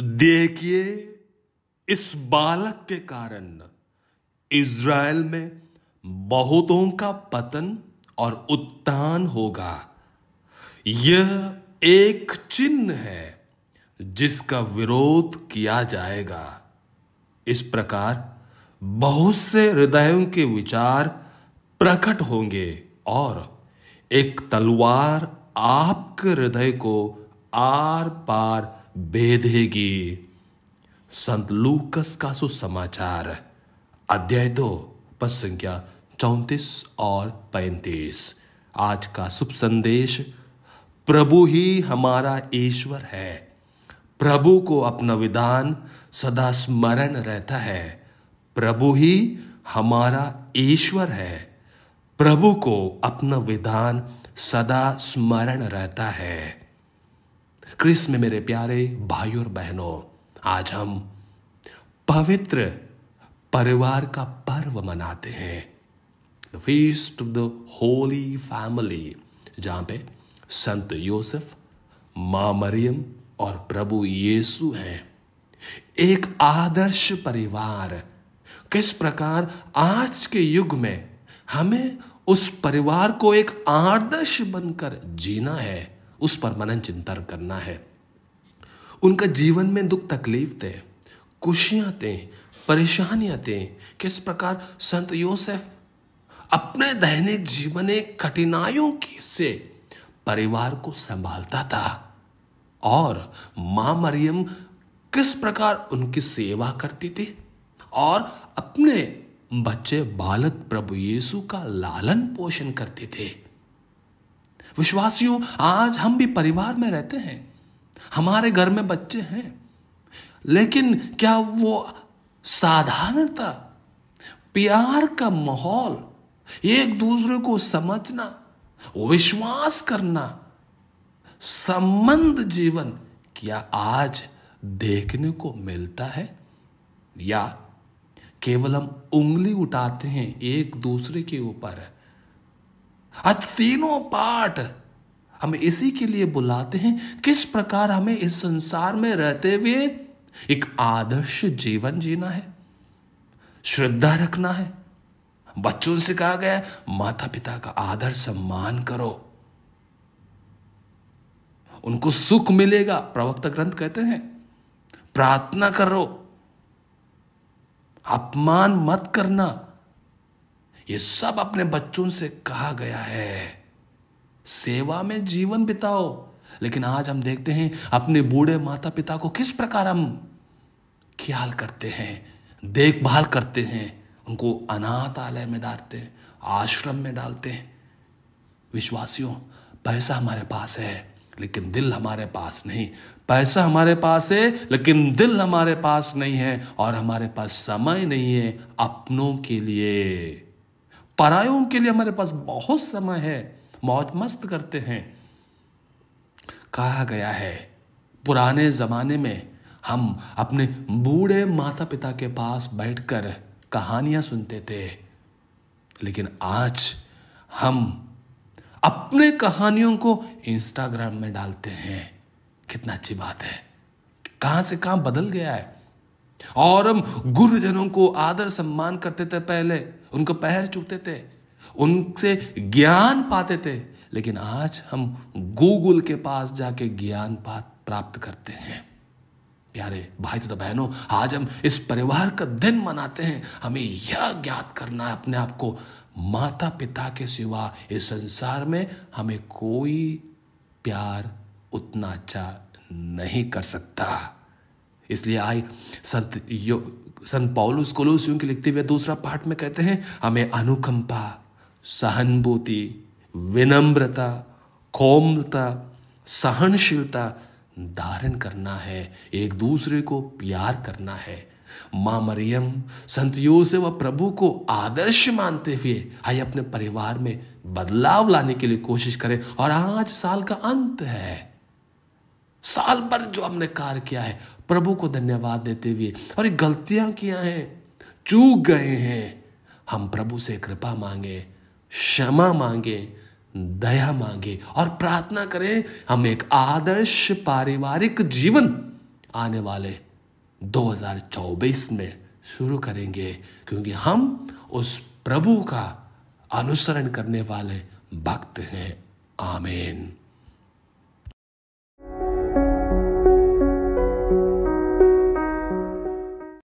देखिए इस बालक के कारण इज़राइल में बहुतों का पतन और उत्थान होगा यह एक चिन्ह है जिसका विरोध किया जाएगा इस प्रकार बहुत से हृदयों के विचार प्रकट होंगे और एक तलवार आपके हृदय को आर पार भेदेगी संत लूकस का सुसमाचार अध्याय दो पद संख्या चौंतीस और पैंतीस आज का शुभ संदेश प्रभु ही हमारा ईश्वर है प्रभु को अपना विधान सदा स्मरण रहता है प्रभु ही हमारा ईश्वर है प्रभु को अपना विधान सदा स्मरण रहता है क्रिस में मेरे प्यारे भाइयों और बहनों आज हम पवित्र परिवार का पर्व मनाते हैं the feast of the holy family जहां पे संत योसेफ मां मरियम और प्रभु येसु हैं एक आदर्श परिवार किस प्रकार आज के युग में हमें उस परिवार को एक आदर्श बनकर जीना है उस पर मनन चिंतन करना है उनका जीवन में दुख तकलीफ थे खुशियां थे परेशानियां थे किस प्रकार संत योसेफ अपने दैनिक जीवन कठिनाइयों से परिवार को संभालता था और मां मरियम किस प्रकार उनकी सेवा करती थी और अपने बच्चे बालक प्रभु यीशु का लालन पोषण करते थे विश्वासियों आज हम भी परिवार में रहते हैं हमारे घर में बच्चे हैं लेकिन क्या वो साधारणता प्यार का माहौल एक दूसरे को समझना विश्वास करना संबंध जीवन क्या आज देखने को मिलता है या केवल हम उंगली उठाते हैं एक दूसरे के ऊपर आज तीनों पाठ हम इसी के लिए बुलाते हैं किस प्रकार हमें इस संसार में रहते हुए एक आदर्श जीवन जीना है श्रद्धा रखना है बच्चों से कहा गया माता पिता का आदर सम्मान करो उनको सुख मिलेगा प्रवक्ता ग्रंथ कहते हैं प्रार्थना करो अपमान मत करना ये सब अपने बच्चों से कहा गया है सेवा में जीवन बिताओ लेकिन आज हम देखते हैं अपने बूढ़े माता पिता को किस प्रकार हम ख्याल करते हैं देखभाल करते हैं उनको अनाथालय में डालते हैं आश्रम में डालते हैं विश्वासियों पैसा हमारे पास है लेकिन दिल हमारे पास नहीं पैसा हमारे पास है लेकिन दिल हमारे पास नहीं है और हमारे पास समय नहीं है अपनों के लिए परायों के लिए हमारे पास बहुत समय है मौज मस्त करते हैं कहा गया है पुराने जमाने में हम अपने बूढ़े माता पिता के पास बैठकर कहानियां सुनते थे लेकिन आज हम अपने कहानियों को इंस्टाग्राम में डालते हैं कितना अच्छी बात है कहां से कहां बदल गया है और हम गुरुजनों को आदर सम्मान करते थे पहले उनको पैर चूकते थे उनसे ज्ञान पाते थे लेकिन आज हम गूगल के पास जाके ज्ञान प्राप्त करते हैं प्यारे भाई तथा तो बहनों आज हम इस परिवार का दिन मनाते हैं हमें यह ज्ञात करना है अपने आप को माता पिता के सिवा इस संसार में हमें कोई प्यार उतना अच्छा नहीं कर सकता इसलिए आई संत यो संत पौलुस कोलोसियों के लिखते हुए दूसरा पाठ में कहते हैं हमें अनुकंपा सहानुभूति विनम्रता कोमलता सहनशीलता धारण करना है एक दूसरे को प्यार करना है मां मरियम संत से व प्रभु को आदर्श मानते हुए आई अपने परिवार में बदलाव लाने के लिए कोशिश करें और आज साल का अंत है साल भर जो हमने कार्य किया है प्रभु को धन्यवाद देते हुए और ये गलतियां किया हैं चूक गए हैं हम प्रभु से कृपा मांगे क्षमा मांगे दया मांगे और प्रार्थना करें हम एक आदर्श पारिवारिक जीवन आने वाले 2024 में शुरू करेंगे क्योंकि हम उस प्रभु का अनुसरण करने वाले भक्त हैं आमेन